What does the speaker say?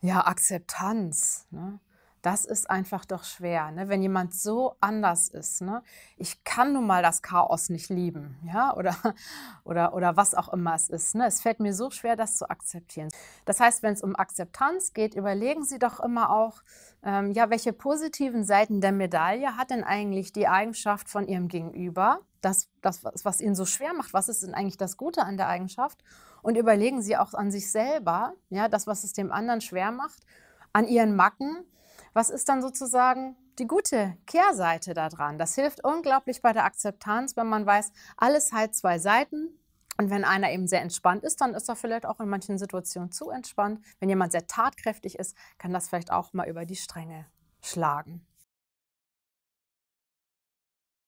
ja, Akzeptanz. Ne? Das ist einfach doch schwer, ne? wenn jemand so anders ist. Ne? Ich kann nun mal das Chaos nicht lieben, ja, oder, oder, oder was auch immer es ist. Ne? Es fällt mir so schwer, das zu akzeptieren. Das heißt, wenn es um Akzeptanz geht, überlegen Sie doch immer auch, ähm, ja, welche positiven Seiten der Medaille hat denn eigentlich die Eigenschaft von Ihrem Gegenüber? das, das was, was ihnen so schwer macht, was ist denn eigentlich das Gute an der Eigenschaft? Und überlegen sie auch an sich selber, ja, das, was es dem anderen schwer macht, an ihren Macken, was ist dann sozusagen die gute Kehrseite daran? Das hilft unglaublich bei der Akzeptanz, wenn man weiß, alles hat zwei Seiten. Und wenn einer eben sehr entspannt ist, dann ist er vielleicht auch in manchen Situationen zu entspannt. Wenn jemand sehr tatkräftig ist, kann das vielleicht auch mal über die Stränge schlagen.